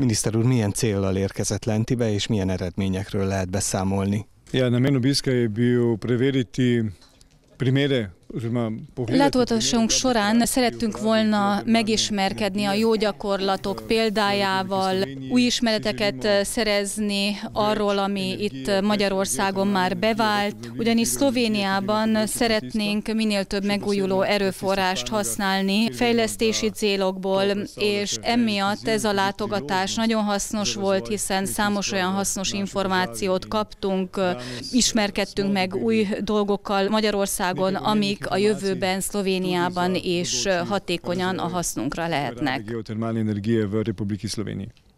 Miniszter úr, milyen célral érkezett Lentibe, és milyen eredményekről lehet beszámolni? Ja, namen obiska je bil preveriti primere Látogatásunk során szerettünk volna megismerkedni a jó gyakorlatok példájával, új ismereteket szerezni arról, ami itt Magyarországon már bevált, ugyanis Szlovéniában szeretnénk minél több megújuló erőforrást használni fejlesztési célokból, és emiatt ez a látogatás nagyon hasznos volt, hiszen számos olyan hasznos információt kaptunk, ismerkedtünk meg új dolgokkal Magyarországon, amik amik a jövőben Szlovéniában és hatékonyan a hasznunkra lehetnek.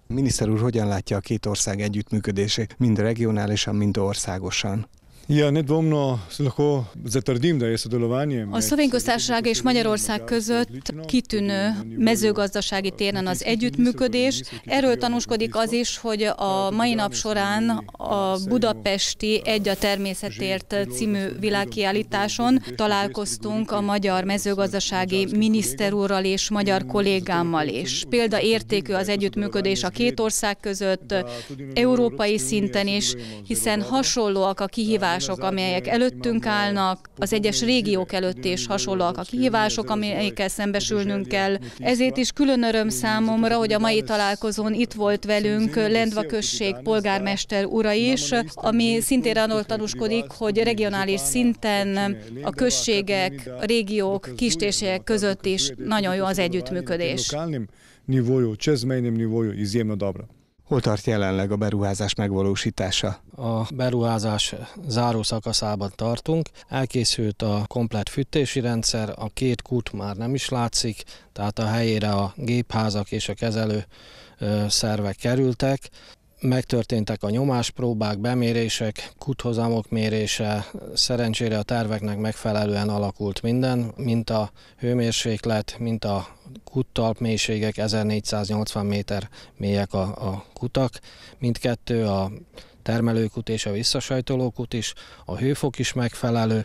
Miniszter úr, hogyan látja a két ország együttműködését, mind regionálisan, mind országosan? Ja, nedvomno lahko zatrdim, da je sodelovanje. A Szlovénköztársaság és Magyarország között kitűnő mezőgazdasági téren az együttműködés. Erről tanúskodik az is, hogy a mai nap során a budapesti Egy a természetért című világkiállításon találkoztunk a magyar mezőgazdasági miniszter és magyar kollégámmal is. Példa értékű az együttműködés a két ország között, európai szinten is, hiszen hasonlóak a kihívások kihívások, amelyek előttünk állnak, az egyes régiók előtt is hasonlóak a kihívások, amelyekkel szembesülnünk kell. Ezért is külön öröm számomra, hogy a mai találkozón itt volt velünk Lendva község polgármester ura is, ami szintén arról tanúskodik, hogy regionális szinten a községek, a régiók, kistérségek között is nagyon jó az együttműködés. nivoju, čezmejnem nivoju izjemno dobro. Hol tart jelenleg a beruházás megvalósítása? A beruházás záró szakaszában tartunk. Elkészült a komplet fűtési rendszer, a két kút már nem is látszik, tehát a helyére a gépházak és a kezelő szervek kerültek megtörténtek a nyomáspróbák, bemérések, kuthozamok mérése, szerencsére a terveknek megfelelően alakult minden, mint a hőmérséklet, mint a kuttalp mélységek, 1480 méter mélyek a, a kutak, mindkettő a termelőkut és a visszasajtolókut is, a hőfok is megfelelő,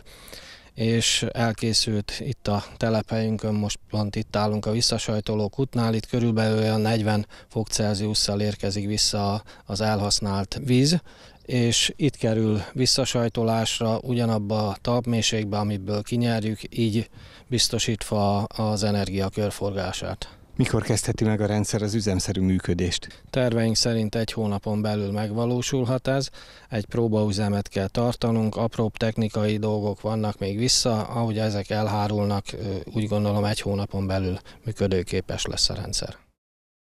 és elkészült itt a telephelyünkön, most pont itt állunk a visszasajtoló kutnál, itt körülbelül olyan 40 fok Celsiusszal érkezik vissza az elhasznált víz, és itt kerül visszasajtolásra ugyanabba a talpmélységbe, amiből kinyerjük, így biztosítva az energia körforgását. Mikor kezdheti meg a rendszer az üzemszerű működést? Terveink szerint egy hónapon belül megvalósulhat ez. Egy próbaüzemet kell tartanunk, apróbb technikai dolgok vannak még vissza, ahogy ezek elhárulnak, úgy gondolom egy hónapon belül működőképes lesz a rendszer.